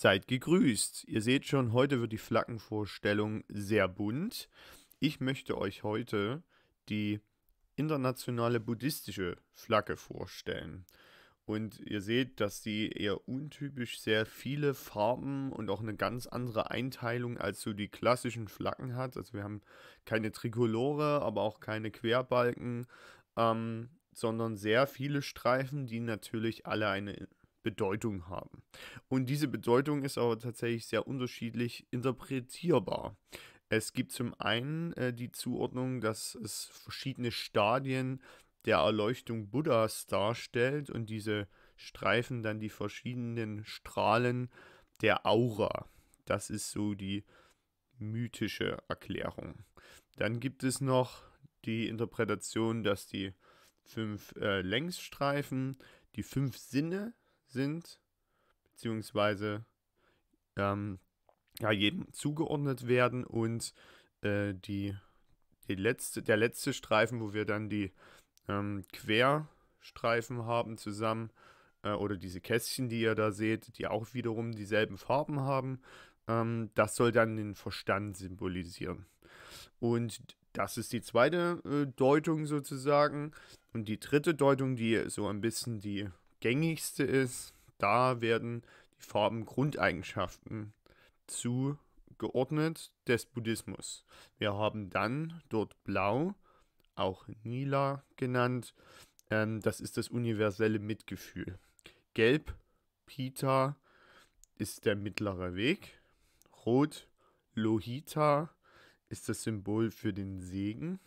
Seid gegrüßt! Ihr seht schon, heute wird die Flaggenvorstellung sehr bunt. Ich möchte euch heute die internationale buddhistische Flagge vorstellen. Und ihr seht, dass sie eher untypisch sehr viele Farben und auch eine ganz andere Einteilung als so die klassischen Flaggen hat. Also wir haben keine Trikolore, aber auch keine Querbalken, ähm, sondern sehr viele Streifen, die natürlich alle eine Bedeutung haben. Und diese Bedeutung ist aber tatsächlich sehr unterschiedlich interpretierbar. Es gibt zum einen äh, die Zuordnung, dass es verschiedene Stadien der Erleuchtung Buddhas darstellt und diese streifen dann die verschiedenen Strahlen der Aura. Das ist so die mythische Erklärung. Dann gibt es noch die Interpretation, dass die fünf äh, Längsstreifen die fünf Sinne sind, beziehungsweise ähm, ja, jedem zugeordnet werden und äh, die, die letzte, der letzte Streifen, wo wir dann die ähm, Querstreifen haben zusammen äh, oder diese Kästchen, die ihr da seht, die auch wiederum dieselben Farben haben, ähm, das soll dann den Verstand symbolisieren. Und das ist die zweite äh, Deutung sozusagen. Und die dritte Deutung, die so ein bisschen die gängigste ist, da werden die Farben Grundeigenschaften zugeordnet des Buddhismus. Wir haben dann dort Blau, auch Nila genannt, ähm, das ist das universelle Mitgefühl. Gelb, Pita, ist der mittlere Weg. Rot, Lohita, ist das Symbol für den Segen.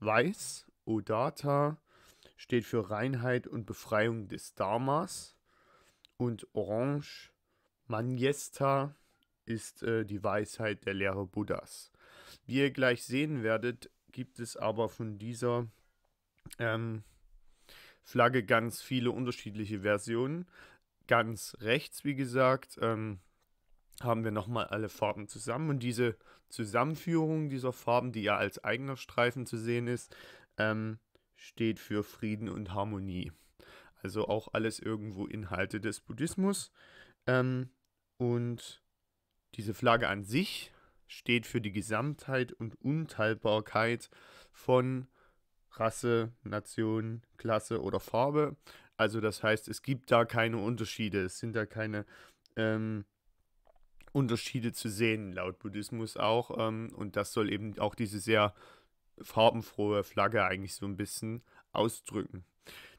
Weiß, Odata, ist steht für Reinheit und Befreiung des Dharmas und Orange Manjesta ist äh, die Weisheit der Lehre Buddhas. Wie ihr gleich sehen werdet, gibt es aber von dieser ähm, Flagge ganz viele unterschiedliche Versionen. Ganz rechts, wie gesagt, ähm, haben wir nochmal alle Farben zusammen. Und diese Zusammenführung dieser Farben, die ja als eigener Streifen zu sehen ist, ähm, steht für Frieden und Harmonie. Also auch alles irgendwo Inhalte des Buddhismus. Ähm, und diese Flagge an sich steht für die Gesamtheit und Unteilbarkeit von Rasse, Nation, Klasse oder Farbe. Also das heißt, es gibt da keine Unterschiede, es sind da keine ähm, Unterschiede zu sehen, laut Buddhismus auch. Ähm, und das soll eben auch diese sehr farbenfrohe Flagge eigentlich so ein bisschen ausdrücken.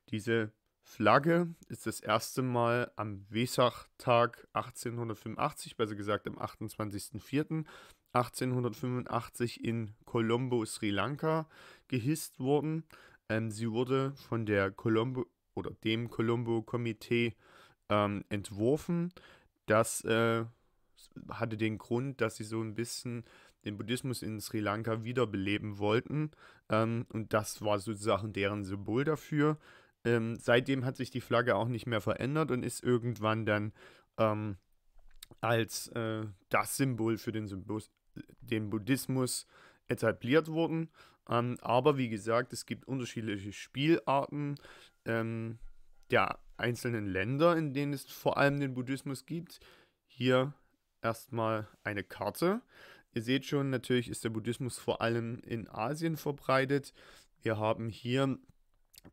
Diese Flagge ist das erste Mal am Wesachtag 1885, besser gesagt am 28.04. 1885 in Colombo, Sri Lanka gehisst worden. Ähm, sie wurde von der Colombo oder dem Colombo-Komitee ähm, entworfen. Das äh, hatte den Grund, dass sie so ein bisschen den Buddhismus in Sri Lanka wiederbeleben wollten. Ähm, und das war sozusagen deren Symbol dafür. Ähm, seitdem hat sich die Flagge auch nicht mehr verändert und ist irgendwann dann ähm, als äh, das Symbol für den, Symbol, den Buddhismus etabliert worden. Ähm, aber wie gesagt, es gibt unterschiedliche Spielarten ähm, der einzelnen Länder, in denen es vor allem den Buddhismus gibt. Hier erstmal eine Karte. Ihr seht schon, natürlich ist der Buddhismus vor allem in Asien verbreitet. Wir haben hier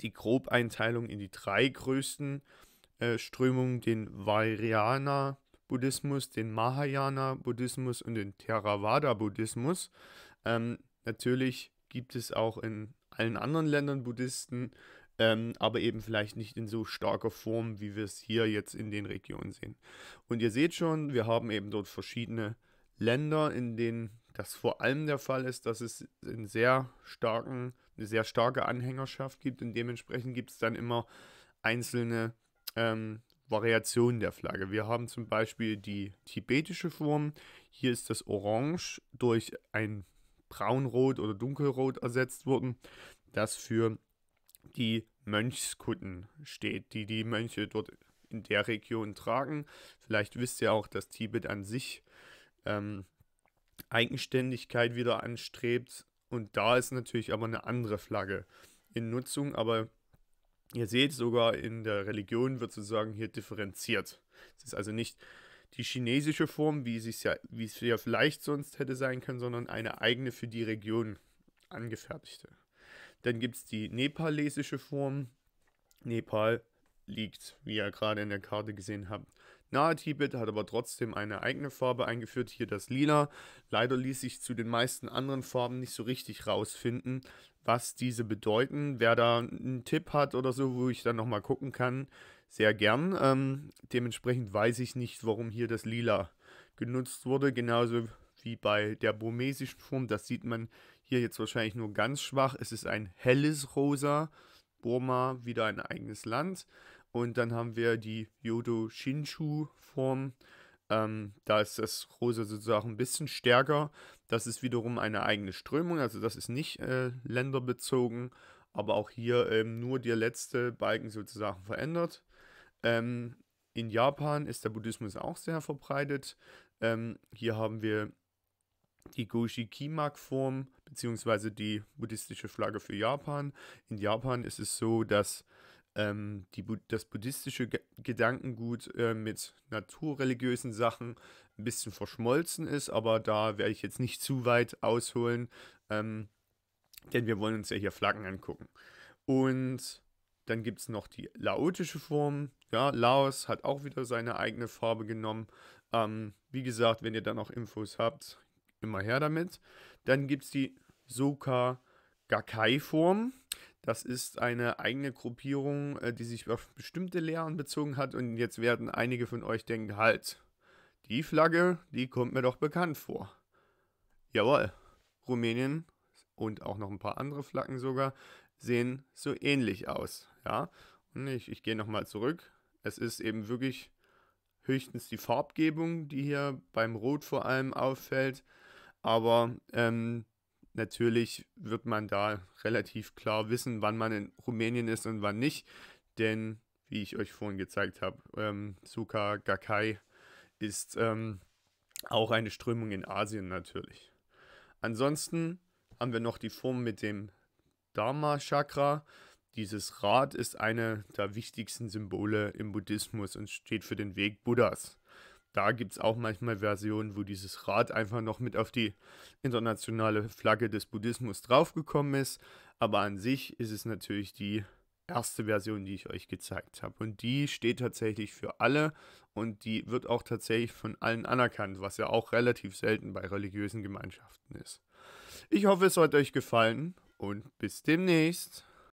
die Grobeinteilung in die drei größten äh, Strömungen, den Vajrayana-Buddhismus, den Mahayana-Buddhismus und den Theravada-Buddhismus. Ähm, natürlich gibt es auch in allen anderen Ländern Buddhisten, ähm, aber eben vielleicht nicht in so starker Form, wie wir es hier jetzt in den Regionen sehen. Und ihr seht schon, wir haben eben dort verschiedene äh, Länder, in denen das vor allem der Fall ist, dass es einen sehr starken, eine sehr starke Anhängerschaft gibt und dementsprechend gibt es dann immer einzelne ähm, Variationen der Flagge. Wir haben zum Beispiel die tibetische Form. Hier ist das Orange durch ein Braunrot oder Dunkelrot ersetzt worden, das für die Mönchskutten steht, die die Mönche dort in der Region tragen. Vielleicht wisst ihr auch, dass Tibet an sich ähm, Eigenständigkeit wieder anstrebt. Und da ist natürlich aber eine andere Flagge in Nutzung, aber ihr seht, sogar in der Religion wird sozusagen hier differenziert. Es ist also nicht die chinesische Form, wie es ja, wie es ja vielleicht sonst hätte sein können, sondern eine eigene für die Region angefertigte. Dann gibt es die nepalesische Form, Nepal liegt, wie ihr gerade in der Karte gesehen habt. Nahe Tibet hat aber trotzdem eine eigene Farbe eingeführt, hier das Lila. Leider ließ sich zu den meisten anderen Farben nicht so richtig rausfinden, was diese bedeuten. Wer da einen Tipp hat oder so, wo ich dann nochmal gucken kann, sehr gern. Ähm, dementsprechend weiß ich nicht, warum hier das Lila genutzt wurde, genauso wie bei der burmesischen Form. Das sieht man hier jetzt wahrscheinlich nur ganz schwach. Es ist ein helles Rosa. Burma wieder ein eigenes Land. Und dann haben wir die Yodo-Shinshu-Form. Ähm, da ist das Rosa sozusagen ein bisschen stärker. Das ist wiederum eine eigene Strömung, also das ist nicht äh, länderbezogen, aber auch hier ähm, nur der letzte Balken sozusagen verändert. Ähm, in Japan ist der Buddhismus auch sehr verbreitet. Ähm, hier haben wir die Goshi-Kimak-Form beziehungsweise die buddhistische Flagge für Japan. In Japan ist es so, dass ähm, die, das buddhistische Gedankengut äh, mit naturreligiösen Sachen ein bisschen verschmolzen ist, aber da werde ich jetzt nicht zu weit ausholen, ähm, denn wir wollen uns ja hier Flaggen angucken. Und dann gibt es noch die laotische Form. Ja, Laos hat auch wieder seine eigene Farbe genommen. Ähm, wie gesagt, wenn ihr da noch Infos habt, immer her damit. Dann gibt es die Soka Gakkai-Form. Das ist eine eigene Gruppierung, äh, die sich auf bestimmte Lehren bezogen hat. Und jetzt werden einige von euch denken, halt, die Flagge, die kommt mir doch bekannt vor. Jawohl, Rumänien und auch noch ein paar andere Flaggen sogar sehen so ähnlich aus. Ja, und ich, ich gehe nochmal zurück. Es ist eben wirklich höchstens die Farbgebung, die hier beim Rot vor allem auffällt. Aber ähm, natürlich wird man da relativ klar wissen, wann man in Rumänien ist und wann nicht. Denn, wie ich euch vorhin gezeigt habe, ähm, Suka Gakkai ist ähm, auch eine Strömung in Asien natürlich. Ansonsten haben wir noch die Form mit dem Dharma-Chakra. Dieses Rad ist eine der wichtigsten Symbole im Buddhismus und steht für den Weg Buddhas da gibt es auch manchmal Versionen, wo dieses Rad einfach noch mit auf die internationale Flagge des Buddhismus draufgekommen ist. Aber an sich ist es natürlich die erste Version, die ich euch gezeigt habe. Und die steht tatsächlich für alle und die wird auch tatsächlich von allen anerkannt, was ja auch relativ selten bei religiösen Gemeinschaften ist. Ich hoffe, es hat euch gefallen und bis demnächst.